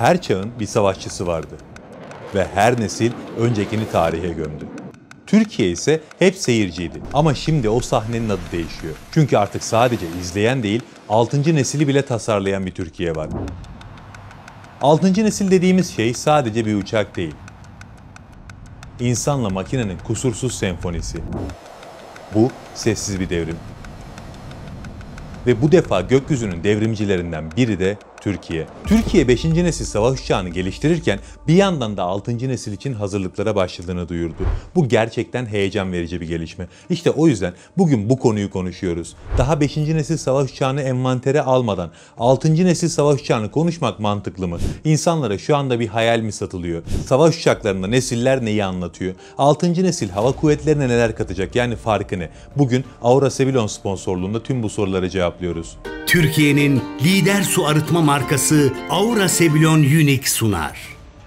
Her çağın bir savaşçısı vardı ve her nesil öncekini tarihe gömdü. Türkiye ise hep seyirciydi ama şimdi o sahnenin adı değişiyor. Çünkü artık sadece izleyen değil 6. nesili bile tasarlayan bir Türkiye var. 6. nesil dediğimiz şey sadece bir uçak değil. İnsanla makinenin kusursuz senfonisi. Bu sessiz bir devrim. Ve bu defa gökyüzünün devrimcilerinden biri de Türkiye. Türkiye 5. nesil savaş uçağını geliştirirken bir yandan da 6. nesil için hazırlıklara başladığını duyurdu. Bu gerçekten heyecan verici bir gelişme. İşte o yüzden bugün bu konuyu konuşuyoruz. Daha 5. nesil savaş uçağını envantere almadan 6. nesil savaş uçağını konuşmak mantıklı mı? İnsanlara şu anda bir hayal mi satılıyor? Savaş uçaklarında nesiller neyi anlatıyor? 6. nesil hava kuvvetlerine neler katacak yani farkı ne? Bugün Aura Sevilon sponsorluğunda tüm bu soruları cevaplıyoruz. Türkiye'nin lider su arıtma markası Aura Sebilon Unique sunar.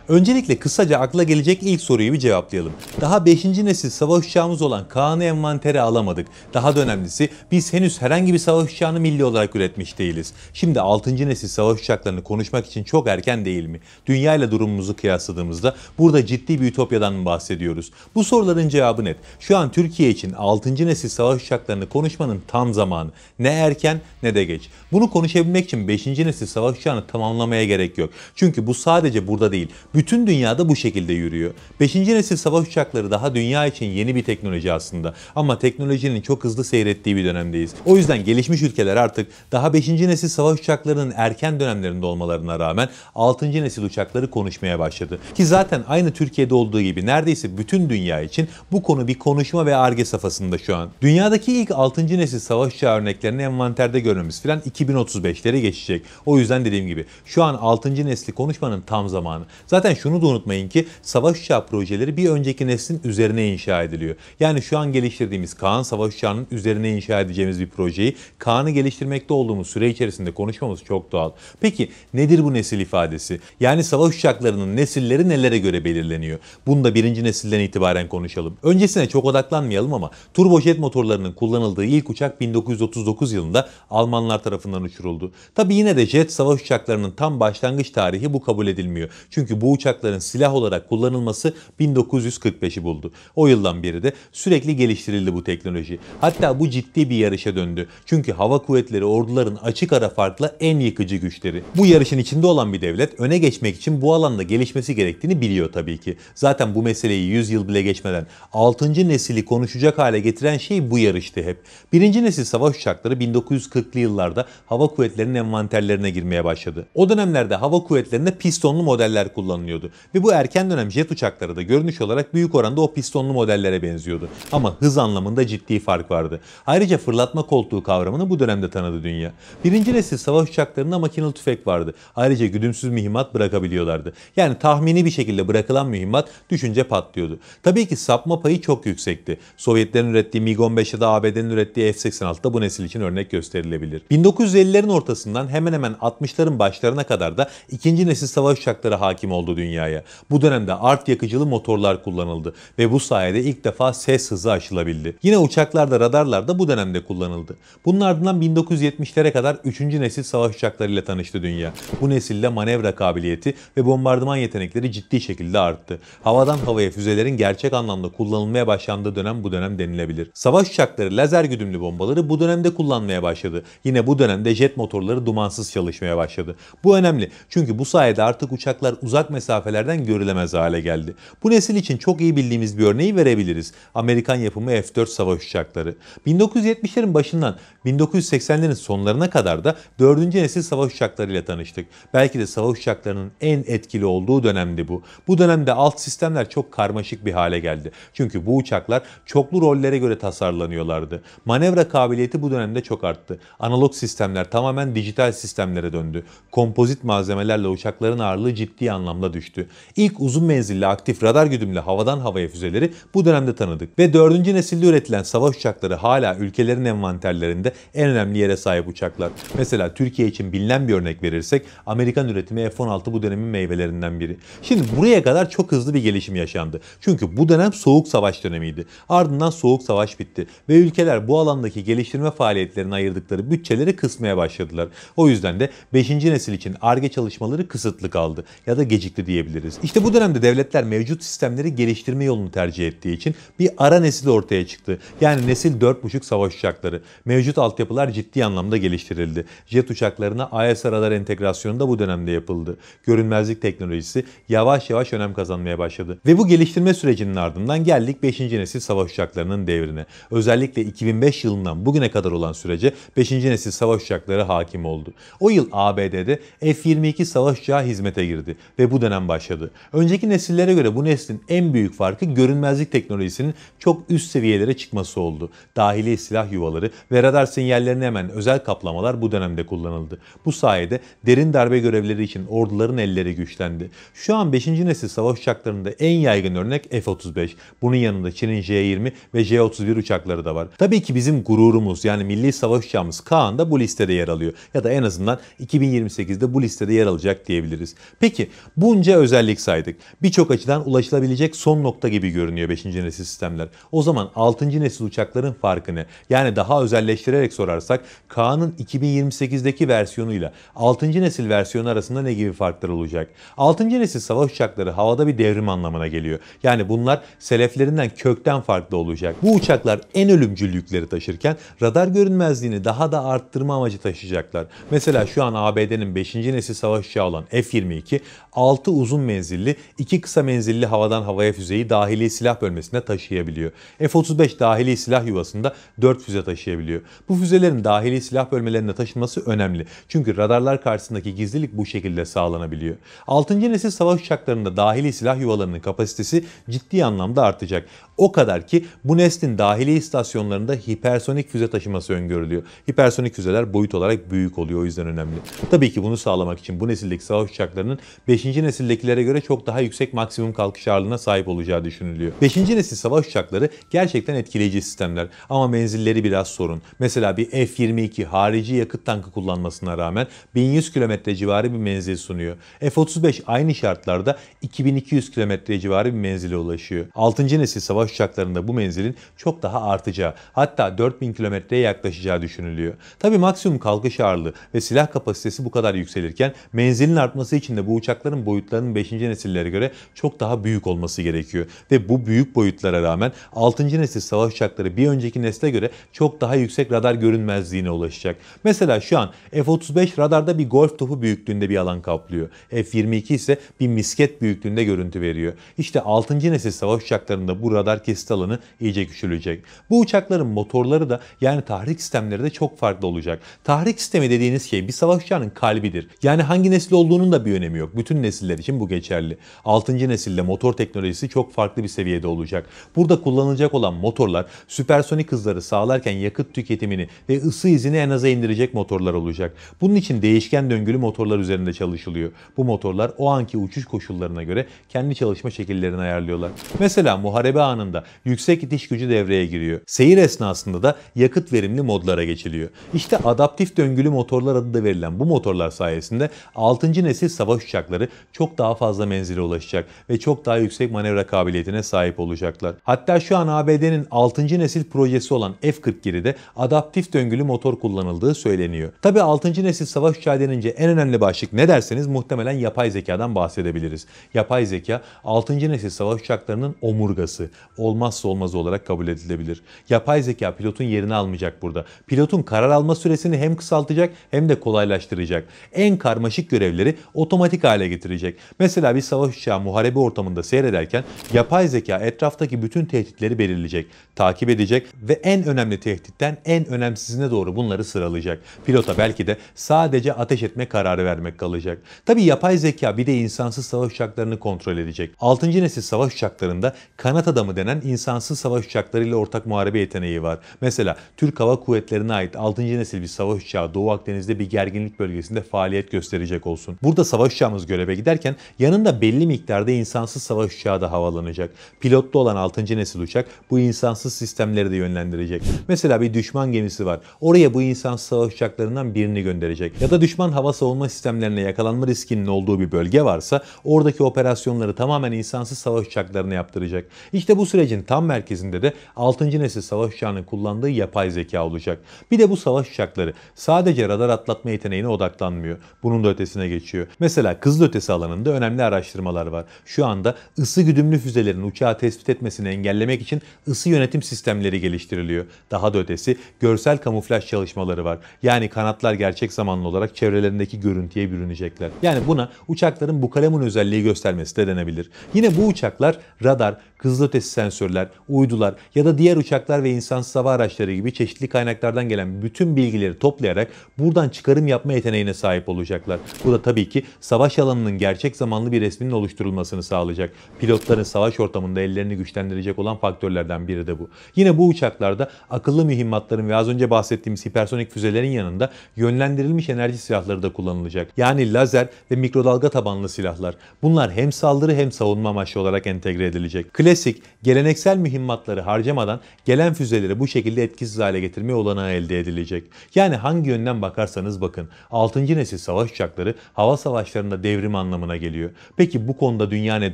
Öncelikle kısaca akla gelecek ilk soruyu bir cevaplayalım. Daha 5. nesil savaş uçağımız olan Kaan'ı envantere alamadık. Daha da önemlisi biz henüz herhangi bir savaş uçağını milli olarak üretmiş değiliz. Şimdi 6. nesil savaş uçaklarını konuşmak için çok erken değil mi? Dünya ile durumumuzu kıyasladığımızda burada ciddi bir ütopyadan mı bahsediyoruz? Bu soruların cevabı net. Şu an Türkiye için 6. nesil savaş uçaklarını konuşmanın tam zamanı. Ne erken ne de geç. Bunu konuşabilmek için 5. nesil savaş uçağını tamamlamaya gerek yok. Çünkü bu sadece burada değil. Bütün dünyada bu şekilde yürüyor. 5. nesil savaş uçakları daha dünya için yeni bir teknoloji aslında. Ama teknolojinin çok hızlı seyrettiği bir dönemdeyiz. O yüzden gelişmiş ülkeler artık daha 5. nesil savaş uçaklarının erken dönemlerinde olmalarına rağmen 6. nesil uçakları konuşmaya başladı. Ki zaten aynı Türkiye'de olduğu gibi neredeyse bütün dünya için bu konu bir konuşma ve arge safhasında şu an. Dünyadaki ilk 6. nesil savaş uçağı örneklerini envanterde görmemiz filan 2035'lere geçecek. O yüzden dediğim gibi şu an 6. nesli konuşmanın tam zamanı. Zaten Zaten şunu da unutmayın ki savaş uçağı projeleri bir önceki neslin üzerine inşa ediliyor. Yani şu an geliştirdiğimiz Kaan savaş uçağının üzerine inşa edeceğimiz bir projeyi Kaan'ı geliştirmekte olduğumuz süre içerisinde konuşmamız çok doğal. Peki nedir bu nesil ifadesi? Yani savaş uçaklarının nesilleri nelere göre belirleniyor? Bunu da birinci nesilden itibaren konuşalım. Öncesine çok odaklanmayalım ama turbojet motorlarının kullanıldığı ilk uçak 1939 yılında Almanlar tarafından uçuruldu. Tabi yine de jet savaş uçaklarının tam başlangıç tarihi bu kabul edilmiyor. Çünkü bu uçakların silah olarak kullanılması 1945'i buldu. O yıldan beri de sürekli geliştirildi bu teknoloji. Hatta bu ciddi bir yarışa döndü. Çünkü hava kuvvetleri orduların açık ara farkla en yıkıcı güçleri. Bu yarışın içinde olan bir devlet öne geçmek için bu alanda gelişmesi gerektiğini biliyor tabii ki. Zaten bu meseleyi 100 yıl bile geçmeden 6. nesili konuşacak hale getiren şey bu yarıştı hep. 1. nesil savaş uçakları 1940'lı yıllarda hava kuvvetlerinin envanterlerine girmeye başladı. O dönemlerde hava kuvvetlerinde pistonlu modeller kullanılıyor kullanılıyordu. Ve bu erken dönem jet uçakları da görünüş olarak büyük oranda o pistonlu modellere benziyordu. Ama hız anlamında ciddi fark vardı. Ayrıca fırlatma koltuğu kavramını bu dönemde tanıdı dünya. Birinci nesil savaş uçaklarında makinalı tüfek vardı. Ayrıca güdümsüz mühimmat bırakabiliyorlardı. Yani tahmini bir şekilde bırakılan mühimmat düşünce patlıyordu. Tabii ki sapma payı çok yüksekti. Sovyetlerin ürettiği MiG-15 ya da ABD'nin ürettiği F-86 da bu nesil için örnek gösterilebilir. 1950'lerin ortasından hemen hemen 60'ların başlarına kadar da ikinci nesil savaş uçakları hakim oldu oldu dünyaya. Bu dönemde art yakıcılı motorlar kullanıldı ve bu sayede ilk defa ses hızı aşılabildi. Yine uçaklarda radarlarda bu dönemde kullanıldı. Bunun ardından 1970'lere kadar 3. nesil savaş uçaklarıyla tanıştı dünya. Bu nesilde manevra kabiliyeti ve bombardıman yetenekleri ciddi şekilde arttı. Havadan havaya füzelerin gerçek anlamda kullanılmaya başlandığı dönem bu dönem denilebilir. Savaş uçakları lazer güdümlü bombaları bu dönemde kullanmaya başladı. Yine bu dönemde jet motorları dumansız çalışmaya başladı. Bu önemli çünkü bu sayede artık uçaklar uzak mesafelerde mesafelerden görülemez hale geldi. Bu nesil için çok iyi bildiğimiz bir örneği verebiliriz. Amerikan yapımı F-4 savaş uçakları. 1970'lerin başından 1980'lerin sonlarına kadar da 4. nesil savaş uçaklarıyla tanıştık. Belki de savaş uçaklarının en etkili olduğu dönemdi bu. Bu dönemde alt sistemler çok karmaşık bir hale geldi. Çünkü bu uçaklar çoklu rollere göre tasarlanıyorlardı. Manevra kabiliyeti bu dönemde çok arttı. Analog sistemler tamamen dijital sistemlere döndü. Kompozit malzemelerle uçakların ağırlığı ciddi anlamda düştü. İlk uzun menzilli aktif radar güdümlü havadan havaya füzeleri bu dönemde tanıdık ve 4. nesilde üretilen savaş uçakları hala ülkelerin envanterlerinde en önemli yere sahip uçaklar. Mesela Türkiye için bilinen bir örnek verirsek Amerikan üretimi F-16 bu dönemin meyvelerinden biri. Şimdi buraya kadar çok hızlı bir gelişim yaşandı. Çünkü bu dönem soğuk savaş dönemiydi. Ardından soğuk savaş bitti ve ülkeler bu alandaki geliştirme faaliyetlerine ayırdıkları bütçeleri kısmaya başladılar. O yüzden de 5. nesil için ARGE çalışmaları kısıtlı kaldı ya da gecikti gelişti diyebiliriz. İşte bu dönemde devletler mevcut sistemleri geliştirme yolunu tercih ettiği için bir ara nesil ortaya çıktı. Yani nesil 4.5 savaş uçakları. Mevcut altyapılar ciddi anlamda geliştirildi. Jet uçaklarına AES radar entegrasyonu da bu dönemde yapıldı. Görünmezlik teknolojisi yavaş yavaş önem kazanmaya başladı. Ve bu geliştirme sürecinin ardından geldik 5. nesil savaş uçaklarının devrine. Özellikle 2005 yılından bugüne kadar olan sürece 5. nesil savaş uçakları hakim oldu. O yıl ABD'de F-22 savaş uçağı hizmete girdi ve bu dönem başladı. Önceki nesillere göre bu neslin en büyük farkı görünmezlik teknolojisinin çok üst seviyelere çıkması oldu. Dahili silah yuvaları ve radar sinyallerine hemen özel kaplamalar bu dönemde kullanıldı. Bu sayede derin darbe görevleri için orduların elleri güçlendi. Şu an 5. nesil savaş uçaklarında en yaygın örnek F-35. Bunun yanında Çin'in J-20 ve J-31 uçakları da var. Tabii ki bizim gururumuz yani milli savaş uçağımız Kaan da bu listede yer alıyor. Ya da en azından 2028'de bu listede yer alacak diyebiliriz. Peki bu bunca özellik saydık. Birçok açıdan ulaşılabilecek son nokta gibi görünüyor 5. nesil sistemler. O zaman 6. nesil uçakların farkı ne? Yani daha özelleştirerek sorarsak Kaan'ın 2028'deki versiyonuyla 6. nesil versiyonu arasında ne gibi farklar olacak? 6. nesil savaş uçakları havada bir devrim anlamına geliyor. Yani bunlar seleflerinden kökten farklı olacak. Bu uçaklar en ölümcül yükleri taşırken radar görünmezliğini daha da arttırma amacı taşıyacaklar. Mesela şu an ABD'nin 5. nesil savaş uçağı olan F-22 6 6 uzun menzilli, 2 kısa menzilli havadan havaya füzeyi dahili silah bölmesine taşıyabiliyor. F-35 dahili silah yuvasında 4 füze taşıyabiliyor. Bu füzelerin dahili silah bölmelerine taşınması önemli. Çünkü radarlar karşısındaki gizlilik bu şekilde sağlanabiliyor. 6. nesil savaş uçaklarında dahili silah yuvalarının kapasitesi ciddi anlamda artacak. O kadar ki bu neslin dahili istasyonlarında hipersonik füze taşıması öngörülüyor. Hipersonik füzeler boyut olarak büyük oluyor o yüzden önemli. Tabii ki bunu sağlamak için bu nesildeki savaş uçaklarının 5. nesil nesildekilere göre çok daha yüksek maksimum kalkış ağırlığına sahip olacağı düşünülüyor. 5. nesil savaş uçakları gerçekten etkileyici sistemler ama menzilleri biraz sorun. Mesela bir F-22 harici yakıt tankı kullanmasına rağmen 1100 kilometre civarı bir menzil sunuyor. F-35 aynı şartlarda 2200 kilometre civarı bir menzile ulaşıyor. 6. nesil savaş uçaklarında bu menzilin çok daha artacağı hatta 4000 kilometreye yaklaşacağı düşünülüyor. Tabi maksimum kalkış ağırlığı ve silah kapasitesi bu kadar yükselirken menzilin artması için de bu uçakların boyut boyutlarının 5. nesillere göre çok daha büyük olması gerekiyor. Ve bu büyük boyutlara rağmen 6. nesil savaş uçakları bir önceki nesle göre çok daha yüksek radar görünmezliğine ulaşacak. Mesela şu an F-35 radarda bir golf topu büyüklüğünde bir alan kaplıyor. F-22 ise bir misket büyüklüğünde görüntü veriyor. İşte 6. nesil savaş uçaklarında bu radar kesit alanı iyice küçülecek. Bu uçakların motorları da yani tahrik sistemleri de çok farklı olacak. Tahrik sistemi dediğiniz şey bir savaş uçağının kalbidir. Yani hangi nesil olduğunun da bir önemi yok. Bütün nesiller nesiller için bu geçerli. 6. nesilde motor teknolojisi çok farklı bir seviyede olacak. Burada kullanılacak olan motorlar süpersonik hızları sağlarken yakıt tüketimini ve ısı izini en aza indirecek motorlar olacak. Bunun için değişken döngülü motorlar üzerinde çalışılıyor. Bu motorlar o anki uçuş koşullarına göre kendi çalışma şekillerini ayarlıyorlar. Mesela muharebe anında yüksek itiş gücü devreye giriyor. Seyir esnasında da yakıt verimli modlara geçiliyor. İşte adaptif döngülü motorlar adı da verilen bu motorlar sayesinde 6. nesil savaş uçakları çok çok daha fazla menzile ulaşacak ve çok daha yüksek manevra kabiliyetine sahip olacaklar. Hatta şu an ABD'nin 6. nesil projesi olan F-47'de adaptif döngülü motor kullanıldığı söyleniyor. Tabi 6. nesil savaş uçağı denince en önemli başlık ne derseniz muhtemelen yapay zekadan bahsedebiliriz. Yapay zeka 6. nesil savaş uçaklarının omurgası, olmazsa olmazı olarak kabul edilebilir. Yapay zeka pilotun yerini almayacak burada. Pilotun karar alma süresini hem kısaltacak hem de kolaylaştıracak. En karmaşık görevleri otomatik hale getirecek ederek mesela bir savaş uçağı muharebe ortamında seyrederken yapay zeka etraftaki bütün tehditleri belirleyecek, takip edecek ve en önemli tehditten en önemsizine doğru bunları sıralayacak. Pilota belki de sadece ateş etme kararı vermek kalacak. Tabi yapay zeka bir de insansız savaş uçaklarını kontrol edecek. 6. nesil savaş uçaklarında kanat adamı denen insansız savaş uçaklarıyla ortak muharebe yeteneği var. Mesela Türk Hava Kuvvetleri'ne ait 6. nesil bir savaş uçağı Doğu Akdeniz'de bir gerginlik bölgesinde faaliyet gösterecek olsun. Burada savaş uçağımız göreve gider beklerken yanında belli miktarda insansız savaş uçağı da havalanacak. Pilotlu olan 6. nesil uçak bu insansız sistemleri de yönlendirecek. Mesela bir düşman gemisi var. Oraya bu insansız savaş uçaklarından birini gönderecek. Ya da düşman hava savunma sistemlerine yakalanma riskinin olduğu bir bölge varsa oradaki operasyonları tamamen insansız savaş uçaklarına yaptıracak. İşte bu sürecin tam merkezinde de 6. nesil savaş uçağının kullandığı yapay zeka olacak. Bir de bu savaş uçakları sadece radar atlatma yeteneğine odaklanmıyor. Bunun da ötesine geçiyor. Mesela kızılötesi alanı alanında önemli araştırmalar var. Şu anda ısı güdümlü füzelerin uçağı tespit etmesini engellemek için ısı yönetim sistemleri geliştiriliyor. Daha da ötesi görsel kamuflaj çalışmaları var. Yani kanatlar gerçek zamanlı olarak çevrelerindeki görüntüye bürünecekler. Yani buna uçakların bu kalemun özelliği göstermesi de denebilir. Yine bu uçaklar radar, hızlı ötesi sensörler, uydular ya da diğer uçaklar ve insansız hava araçları gibi çeşitli kaynaklardan gelen bütün bilgileri toplayarak buradan çıkarım yapma yeteneğine sahip olacaklar. Bu da tabii ki savaş alanının gerçek zamanlı bir resminin oluşturulmasını sağlayacak. Pilotların savaş ortamında ellerini güçlendirecek olan faktörlerden biri de bu. Yine bu uçaklarda akıllı mühimmatların ve az önce bahsettiğimiz hipersonik füzelerin yanında yönlendirilmiş enerji silahları da kullanılacak. Yani lazer ve mikrodalga tabanlı silahlar. Bunlar hem saldırı hem savunma amaçlı olarak entegre edilecek. Klasik klasik geleneksel mühimmatları harcamadan gelen füzeleri bu şekilde etkisiz hale getirmeye olanağı elde edilecek. Yani hangi yönden bakarsanız bakın 6. nesil savaş uçakları hava savaşlarında devrim anlamına geliyor. Peki bu konuda dünya ne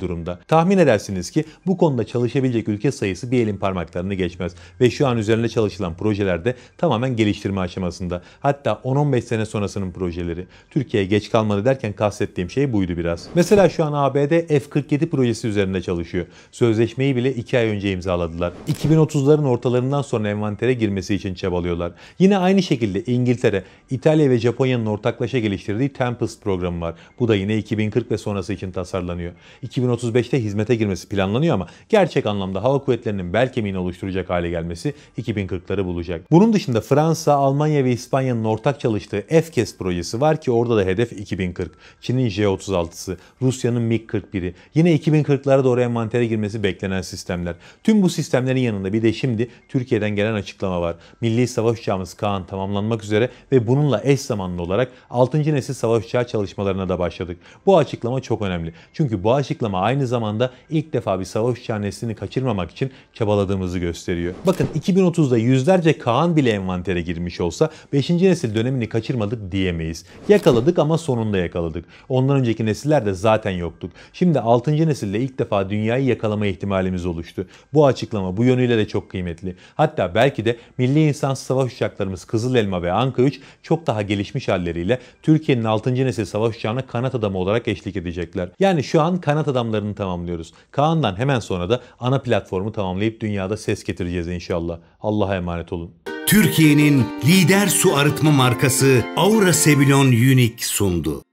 durumda? Tahmin edersiniz ki bu konuda çalışabilecek ülke sayısı bir elin parmaklarını geçmez ve şu an üzerinde çalışılan projelerde tamamen geliştirme aşamasında. Hatta 10-15 sene sonrasının projeleri. Türkiye geç kalmadı derken kastettiğim şey buydu biraz. Mesela şu an ABD F-47 projesi üzerinde çalışıyor. Sözleşme sözleşmeyi bile 2 ay önce imzaladılar. 2030'ların ortalarından sonra envantere girmesi için çabalıyorlar. Yine aynı şekilde İngiltere, İtalya ve Japonya'nın ortaklaşa geliştirdiği Tempest programı var. Bu da yine 2040 ve sonrası için tasarlanıyor. 2035'te hizmete girmesi planlanıyor ama gerçek anlamda hava kuvvetlerinin bel kemiğini oluşturacak hale gelmesi 2040'ları bulacak. Bunun dışında Fransa, Almanya ve İspanya'nın ortak çalıştığı FCAS e projesi var ki orada da hedef 2040. Çin'in J36'sı, Rusya'nın MiG-41'i. Yine 2040'lara doğru envantere girmesi bekleniyor beklenen sistemler. Tüm bu sistemlerin yanında bir de şimdi Türkiye'den gelen açıklama var. Milli Savaş Uçağımız Kaan tamamlanmak üzere ve bununla eş zamanlı olarak 6. nesil savaş uçağı çalışmalarına da başladık. Bu açıklama çok önemli. Çünkü bu açıklama aynı zamanda ilk defa bir savaş uçağı neslini kaçırmamak için çabaladığımızı gösteriyor. Bakın 2030'da yüzlerce Kaan bile envantere girmiş olsa 5. nesil dönemini kaçırmadık diyemeyiz. Yakaladık ama sonunda yakaladık. Ondan önceki nesiller de zaten yoktuk. Şimdi 6. nesille ilk defa dünyayı yakalamaya ihtimalimiz oluştu. Bu açıklama bu yönüyle de çok kıymetli. Hatta belki de milli insansız savaş uçaklarımız Kızıl Elma ve Anka 3 çok daha gelişmiş halleriyle Türkiye'nin 6. nesil savaş uçağına kanat adamı olarak eşlik edecekler. Yani şu an kanat adamlarını tamamlıyoruz. Kaan'dan hemen sonra da ana platformu tamamlayıp dünyada ses getireceğiz inşallah. Allah'a emanet olun. Türkiye'nin lider su arıtma markası Aura Sebilon Unique sundu.